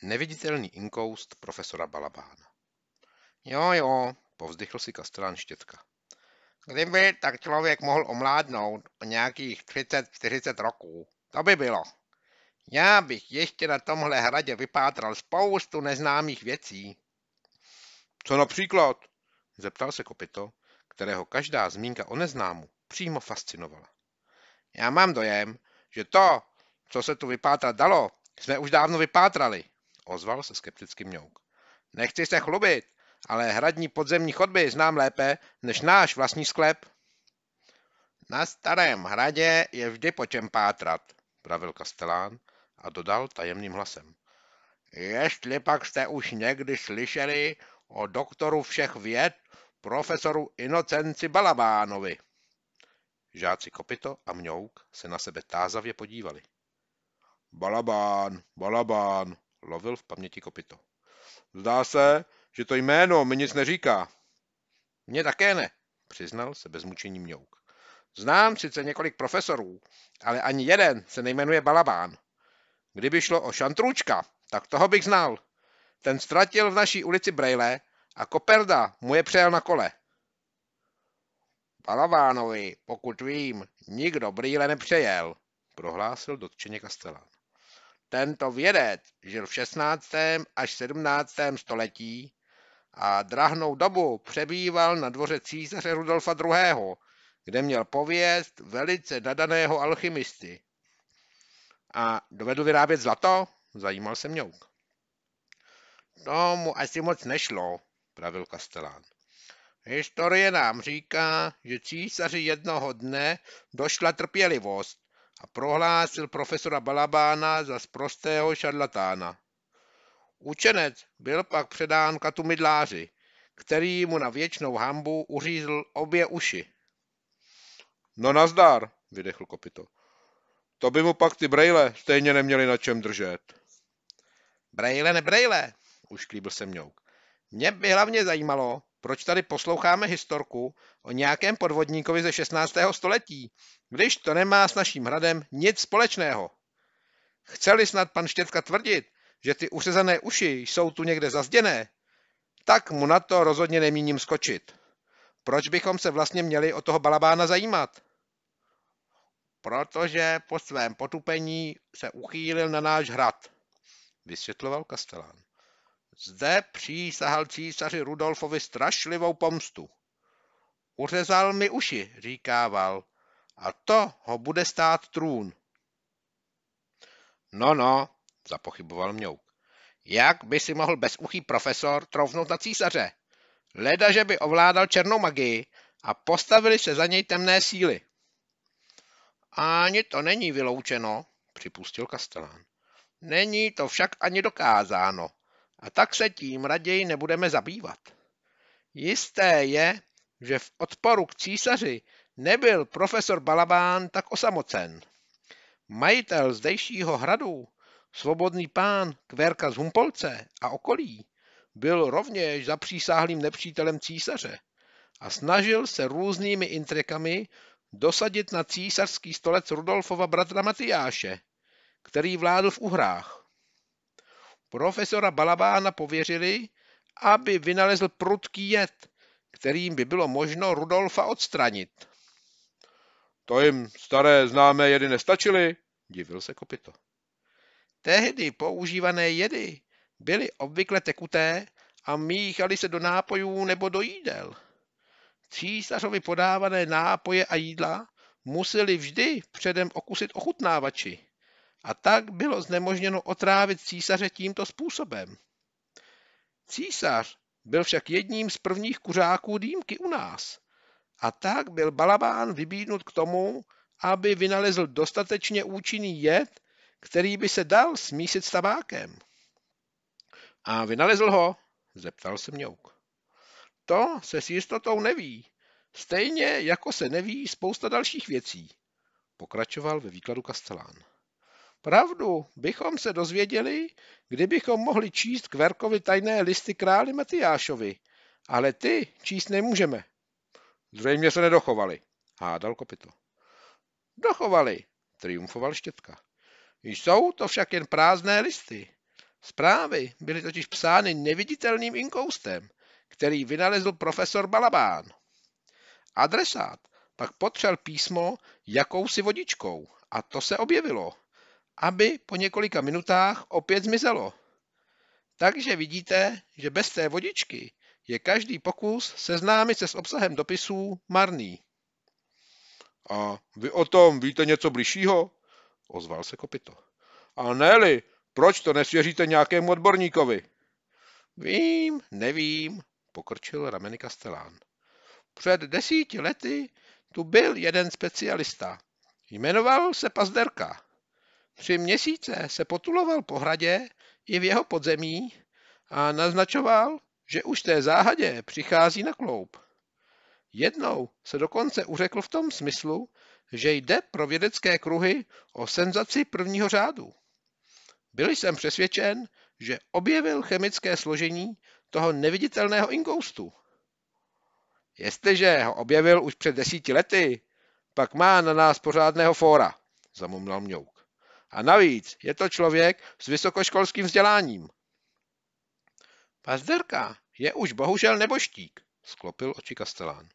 Neviditelný inkoust profesora Balabána. Jo, jo, povzdychl si kastrán Štětka. Kdyby, tak člověk mohl omládnout o nějakých 30-40 roků. To by bylo. Já bych ještě na tomhle hradě vypátral spoustu neznámých věcí. Co například? Zeptal se Kopito, kterého každá zmínka o neznámu přímo fascinovala. Já mám dojem, že to, co se tu vypátrat dalo, jsme už dávno vypátrali ozval se skepticky mňouk. Nechci se chlubit, ale hradní podzemní chodby znám lépe než náš vlastní sklep. Na starém hradě je vždy po čem pátrat, pravil Kastelán a dodal tajemným hlasem. Jestli pak jste už někdy slyšeli o doktoru všech věd, profesoru Inocenci Balabánovi. Žáci Kopito a Mňouk se na sebe tázavě podívali. Balabán, Balabán, lovil v paměti kopito. Zdá se, že to jméno mi nic neříká. Mně také ne, přiznal se bez mučení mňouk. Znám sice několik profesorů, ale ani jeden se nejmenuje Balabán. Kdyby šlo o šantrůčka, tak toho bych znal. Ten ztratil v naší ulici Brejle a Koperda mu je přejel na kole. Balabánovi, pokud vím, nikdo brýle nepřejel, prohlásil dotčeně Kastelán. Tento vědec žil v 16. až 17. století a drahnou dobu přebýval na dvoře císaře Rudolfa II., kde měl pověst velice nadaného alchymisty. A dovedl vyrábět zlato? Zajímal se Mňouk. Tomu mu asi moc nešlo, pravil Kastelán. Historie nám říká, že císaři jednoho dne došla trpělivost a prohlásil profesora Balabána za sprostého šarlatána. Učenec byl pak předán mydláři, který mu na věčnou hambu uřízl obě uši. No nazdar, vydechl kopito. To by mu pak ty brejle stejně neměli na čem držet. Brejle brejle, ušklíbil se mňouk. Mě by hlavně zajímalo, proč tady posloucháme historku o nějakém podvodníkovi ze 16. století, když to nemá s naším hradem nic společného? Chceli snad pan Štětka tvrdit, že ty uřezané uši jsou tu někde zazděné, tak mu na to rozhodně nemíním skočit. Proč bychom se vlastně měli o toho balabána zajímat? Protože po svém potupení se uchýlil na náš hrad, vysvětloval Kastelán. Zde přísahal císaři Rudolfovi strašlivou pomstu. Uřezal mi uši, říkával, a to ho bude stát trůn. No, no, zapochyboval Mňouk. Jak by si mohl bezuchý profesor troufnout na císaře? Leda, že by ovládal černou magii a postavili se za něj temné síly. Ani to není vyloučeno, připustil Kastelán. Není to však ani dokázáno a tak se tím raději nebudeme zabývat. Jisté je, že v odporu k císaři nebyl profesor Balabán tak osamocen. Majitel zdejšího hradu, svobodný pán Kverka z Humpolce a okolí, byl rovněž zapřísáhlým nepřítelem císaře a snažil se různými intrikami dosadit na císařský stolec Rudolfova bratra Matyáše, který vládl v Uhrách. Profesora Balabána pověřili, aby vynalezl prudký jed, kterým by bylo možno Rudolfa odstranit. To jim staré známé jedy nestačily, divil se kopito. Tehdy používané jedy byly obvykle tekuté a míchaly se do nápojů nebo do jídel. Císařovi podávané nápoje a jídla museli vždy předem okusit ochutnávači a tak bylo znemožněno otrávit císaře tímto způsobem. Císař byl však jedním z prvních kuřáků dýmky u nás a tak byl Balabán vybídnut k tomu, aby vynalezl dostatečně účinný jed, který by se dal smísit s tabákem. A vynalezl ho, zeptal se Mňouk. To se s jistotou neví, stejně jako se neví spousta dalších věcí, pokračoval ve výkladu Kastelán. Pravdu bychom se dozvěděli, kdybychom mohli číst Kverkovi tajné listy králi Matyášovi, ale ty číst nemůžeme. Zřejmě se nedochovali, hádal kopito. Dochovali, triumfoval Štětka. Jsou to však jen prázdné listy. Zprávy byly totiž psány neviditelným inkoustem, který vynalezl profesor Balabán. Adresát pak potřel písmo jakousi vodičkou a to se objevilo – aby po několika minutách opět zmizelo. Takže vidíte, že bez té vodičky je každý pokus seznámit se s obsahem dopisů marný. A vy o tom víte něco bližšího? Ozval se kopito. A ne proč to nesvěříte nějakému odborníkovi? Vím, nevím, pokrčil rameny Kastelán. Před desíti lety tu byl jeden specialista. Jmenoval se Pazderka. Tři měsíce se potuloval po hradě i v jeho podzemí a naznačoval, že už té záhadě přichází na kloub. Jednou se dokonce uřekl v tom smyslu, že jde pro vědecké kruhy o senzaci prvního řádu. Byl jsem přesvědčen, že objevil chemické složení toho neviditelného inkoustu. Jestliže ho objevil už před desíti lety, pak má na nás pořádného fóra, zamumlal Mňouk. A navíc je to člověk s vysokoškolským vzděláním. Pazderka je už bohužel neboštík, sklopil oči Kastelán.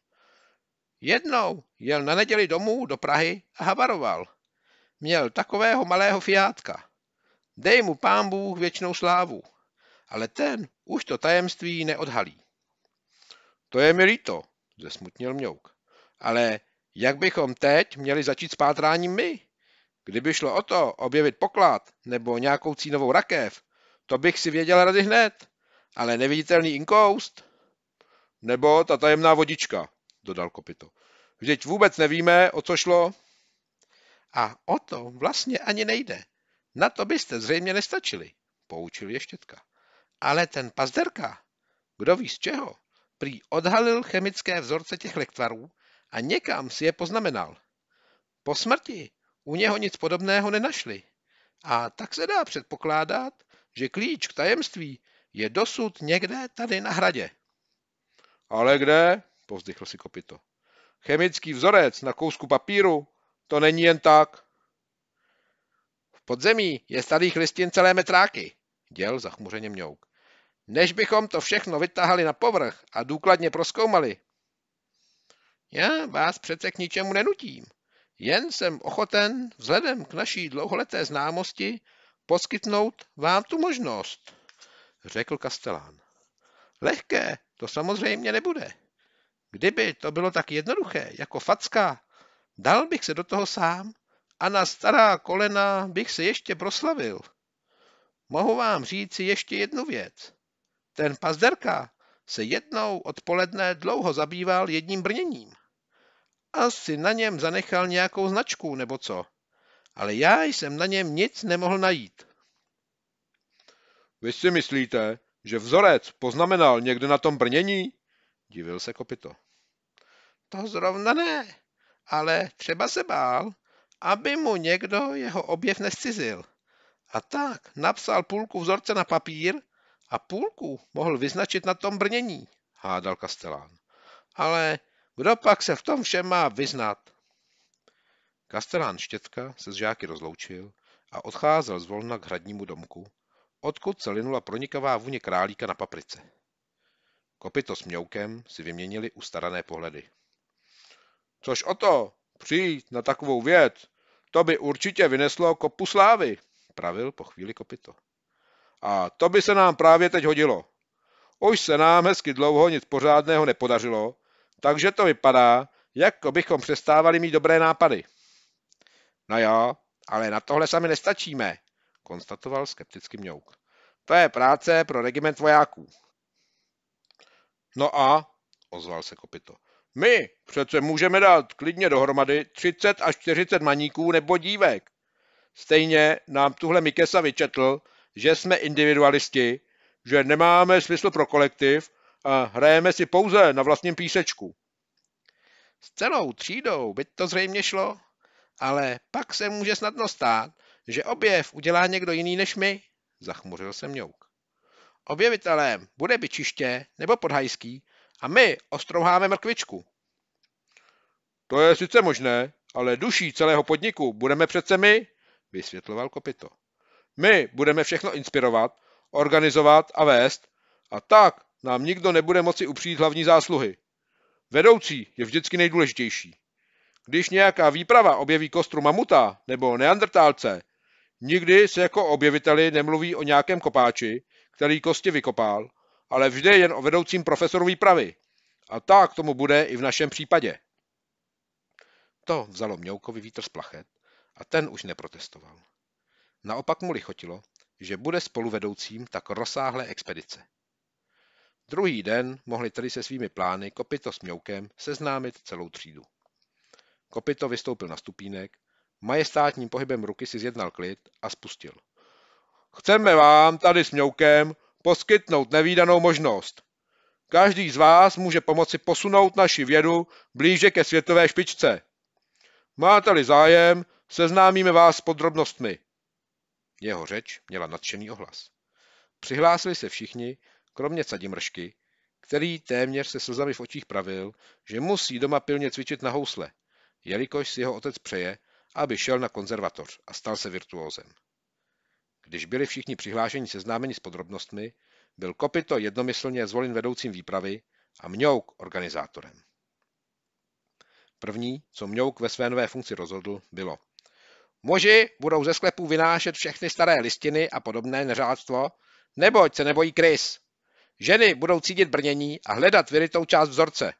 Jednou jel na neděli domů do Prahy a havaroval. Měl takového malého fiátka. Dej mu pán Bůh věčnou slávu, ale ten už to tajemství neodhalí. To je mi líto, zesmutnil Mňouk. Ale jak bychom teď měli začít s pátráním my? Kdyby šlo o to objevit poklad nebo nějakou cínovou rakev, to bych si věděl rady hned. Ale neviditelný inkoust? Nebo ta tajemná vodička, dodal kopito. Vždyť vůbec nevíme, o co šlo. A o to vlastně ani nejde. Na to byste zřejmě nestačili, poučil ještětka. štětka. Ale ten pazderka, kdo ví z čeho, prý odhalil chemické vzorce těch lektvarů a někam si je poznamenal. Po smrti u něho nic podobného nenašli. A tak se dá předpokládat, že klíč k tajemství je dosud někde tady na hradě. Ale kde? povzdychl si kopito. Chemický vzorec na kousku papíru, to není jen tak. V podzemí je starých listin celé metráky, děl zachmuřeně mňouk. Než bychom to všechno vytáhali na povrch a důkladně proskoumali. Já vás přece k ničemu nenutím, jen jsem ochoten vzhledem k naší dlouholeté známosti poskytnout vám tu možnost, řekl kastelán. Lehké to samozřejmě nebude. Kdyby to bylo tak jednoduché jako facka, dal bych se do toho sám a na stará kolena bych se ještě proslavil. Mohu vám říci ještě jednu věc. Ten pazderka se jednou odpoledne dlouho zabýval jedním brněním. Asi na něm zanechal nějakou značku, nebo co? Ale já jsem na něm nic nemohl najít. Vy si myslíte, že vzorec poznamenal někde na tom brnění? Divil se kopito. To zrovna ne, ale třeba se bál, aby mu někdo jeho objev nescizil. A tak napsal půlku vzorce na papír a půlku mohl vyznačit na tom brnění, hádal Kastelán. Ale kdo pak se v tom všem má vyznat? Kastelán Štětka se s žáky rozloučil a odcházel zvolna k hradnímu domku, odkud se linula pronikavá vůně králíka na paprice. Kopito s mňoukem si vyměnili ustarané pohledy. Což o to, přijít na takovou věc, to by určitě vyneslo kopu slávy, pravil po chvíli kopito. A to by se nám právě teď hodilo. Už se nám hezky dlouho nic pořádného nepodařilo takže to vypadá, jako bychom přestávali mít dobré nápady. No jo, ale na tohle sami nestačíme, konstatoval skepticky Mňouk. To je práce pro regiment vojáků. No a, ozval se Kopito, my přece můžeme dát klidně dohromady 30 až 40 maníků nebo dívek. Stejně nám tuhle Mikesa vyčetl, že jsme individualisti, že nemáme smysl pro kolektiv a hrajeme si pouze na vlastním písečku. S celou třídou by to zřejmě šlo, ale pak se může snadno stát, že objev udělá někdo jiný než my, zachmuřil se Mňouk. Objevitelem bude byčiště nebo podhajský a my ostrouháme mrkvičku. To je sice možné, ale duší celého podniku budeme přece my, vysvětloval Kopito. My budeme všechno inspirovat, organizovat a vést a tak nám nikdo nebude moci upřít hlavní zásluhy. Vedoucí je vždycky nejdůležitější. Když nějaká výprava objeví kostru mamuta nebo neandrtálce, nikdy se jako objeviteli nemluví o nějakém kopáči, který kosti vykopal, ale vždy jen o vedoucím profesoru výpravy. A tak tomu bude i v našem případě. To vzalo Mňoukovi vítr z plachet a ten už neprotestoval. Naopak mu lichotilo, že bude spoluvedoucím tak rozsáhlé expedice. Druhý den mohli tedy se svými plány Kopyto s Mňoukem seznámit celou třídu. Kopyto vystoupil na stupínek, majestátním pohybem ruky si zjednal klid a spustil. Chceme vám tady s Mňoukem poskytnout nevýdanou možnost. Každý z vás může pomoci posunout naši vědu blíže ke světové špičce. Máte-li zájem, seznámíme vás s podrobnostmi. Jeho řeč měla nadšený ohlas. Přihlásili se všichni, kromě cadimršky, který téměř se slzami v očích pravil, že musí doma pilně cvičit na housle, jelikož si jeho otec přeje, aby šel na konzervatoř a stal se virtuózem. Když byli všichni přihlášení seznámeni s podrobnostmi, byl Kopito jednomyslně zvolen vedoucím výpravy a Mňouk organizátorem. První, co Mňouk ve své nové funkci rozhodl, bylo Moži budou ze sklepů vynášet všechny staré listiny a podobné neřádstvo, neboť se nebojí krys. Ženy budou cítit brnění a hledat vyrytou část vzorce.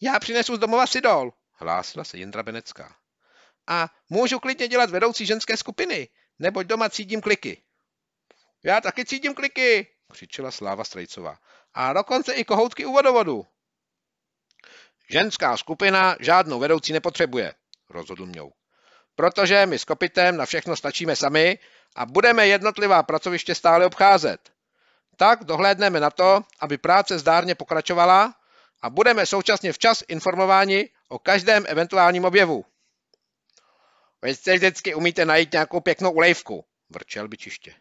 Já přinesu z domova Sidol, hlásila se Jindra Benecká. A můžu klidně dělat vedoucí ženské skupiny, neboť doma cítím kliky. Já taky cítím kliky, křičela Sláva Strejcová. A dokonce i kohoutky u vodovodu. Ženská skupina žádnou vedoucí nepotřebuje, rozhodl mňou. Protože my s Kopitem na všechno stačíme sami a budeme jednotlivá pracoviště stále obcházet. Tak dohlédneme na to, aby práce zdárně pokračovala a budeme současně včas informováni o každém eventuálním objevu. Vy se vždycky umíte najít nějakou pěknou ulejvku, vrčel byčiště.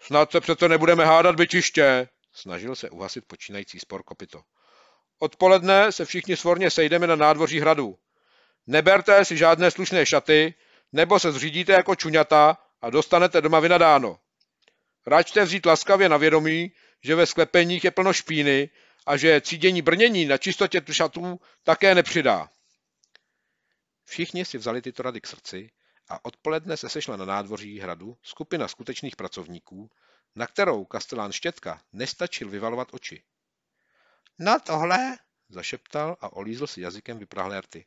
Snad se přece nebudeme hádat byčiště, snažil se uhasit počínající spor kopito. Odpoledne se všichni svorně sejdeme na nádvoří hradu. Neberte si žádné slušné šaty, nebo se zřídíte jako čuňata a dostanete doma vynadáno. Ráčte vzít laskavě na vědomí, že ve sklepeních je plno špíny a že třídění brnění na čistotě tušatů také nepřidá. Všichni si vzali tyto rady k srdci a odpoledne se sešla na nádvoří hradu skupina skutečných pracovníků, na kterou kastelán Štětka nestačil vyvalovat oči. Na no tohle, zašeptal a olízl si jazykem vyprahlé rty.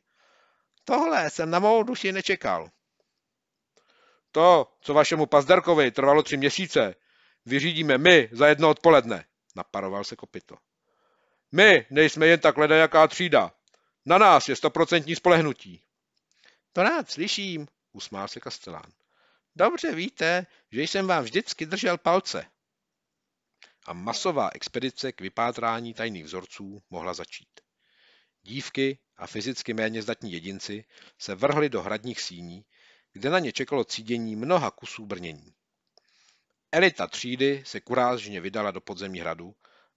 Tohle jsem na mou duši nečekal. To, co vašemu pazderkovi trvalo tři měsíce, vyřídíme my za jedno odpoledne, naparoval se kopito. My nejsme jen tak ledajaká třída. Na nás je stoprocentní spolehnutí. To rád slyším, usmál se Kastelán. Dobře víte, že jsem vám vždycky držel palce. A masová expedice k vypátrání tajných vzorců mohla začít. Dívky a fyzicky méně zdatní jedinci se vrhli do hradních síní, kde na ně čekalo cídění mnoha kusů brnění. Elita třídy se kurážně vydala do podzemí hradu,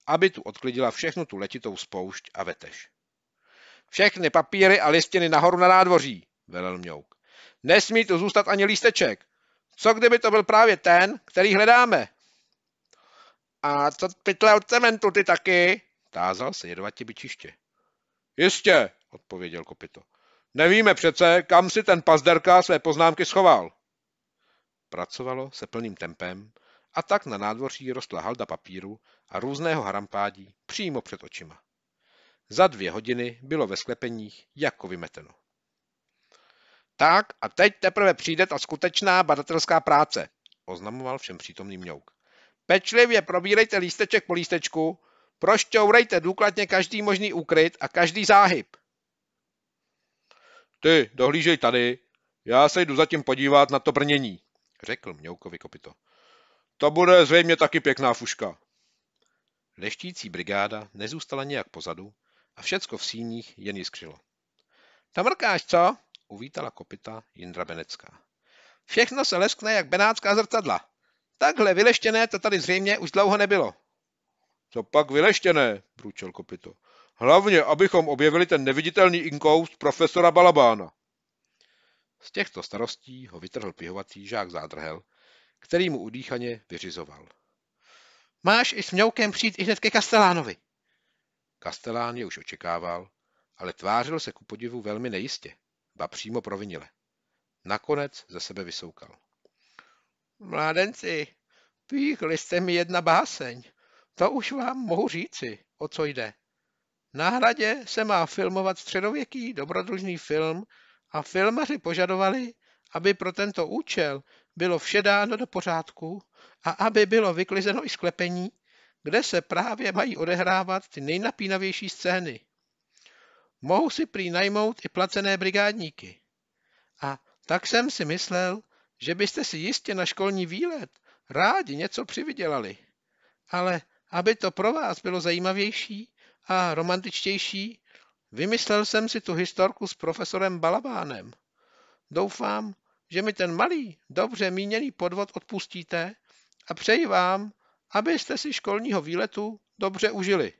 aby tu odklidila všechnu tu letitou spoušť a vetež. Všechny papíry a listiny nahoru na nádvoří, velel mňouk. Nesmí tu zůstat ani lísteček. Co kdyby to byl právě ten, který hledáme? A co pytle od cementu ty taky? Tázal se jedovatě byčiště. Jistě, odpověděl kopito. Nevíme přece, kam si ten pazderka své poznámky schoval. Pracovalo se plným tempem, a tak na nádvoří rostla halda papíru a různého harampádí přímo před očima. Za dvě hodiny bylo ve sklepeních jako vymeteno. Tak a teď teprve přijde ta skutečná badatelská práce, oznamoval všem přítomným mňouk. Pečlivě probírejte lísteček po lístečku, prošťourejte důkladně každý možný úkryt a každý záhyb. Ty, dohlížej tady, já se jdu zatím podívat na to brnění, řekl mňoukovi kopito. To bude zřejmě taky pěkná fuška. Leštící brigáda nezůstala nijak pozadu a všecko v síních jen jiskřilo. Tam mrkáš, co? Uvítala kopita Jindra Benecká. Všechno se leskne jak benátská zrcadla. Takhle vyleštěné to tady zřejmě už dlouho nebylo. Co pak vyleštěné, bručel kopito. Hlavně, abychom objevili ten neviditelný inkoust profesora Balabána. Z těchto starostí ho vytrhl pihovací žák zádrhel který mu udýchaně vyřizoval. Máš i s mňoukem přijít i hned ke Kastelánovi. Kastelán je už očekával, ale tvářil se ku podivu velmi nejistě, ba přímo provinile. Nakonec ze sebe vysoukal. Mládenci, píchli jste mi jedna báseň. To už vám mohu říci, o co jde. Na hradě se má filmovat středověký dobrodružný film a filmaři požadovali, aby pro tento účel bylo vše dáno do pořádku a aby bylo vyklizeno i sklepení, kde se právě mají odehrávat ty nejnapínavější scény. Mohu si prý najmout i placené brigádníky. A tak jsem si myslel, že byste si jistě na školní výlet rádi něco přivydělali. Ale aby to pro vás bylo zajímavější a romantičtější, vymyslel jsem si tu historku s profesorem Balabánem. Doufám, že mi ten malý, dobře míněný podvod odpustíte a přeji vám, abyste si školního výletu dobře užili.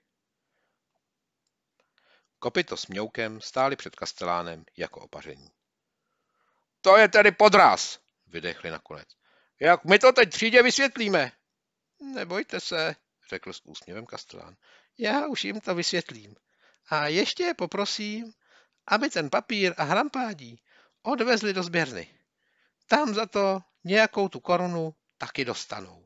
Kopyto s mňoukem stáli před kastelánem jako opaření. To je tedy podraz, vydechli nakonec. Jak my to teď třídě vysvětlíme? Nebojte se, řekl s úsměvem kastelán. Já už jim to vysvětlím. A ještě je poprosím, aby ten papír a hrampádí odvezli do sběrny tam za to nějakou tu korunu taky dostanou.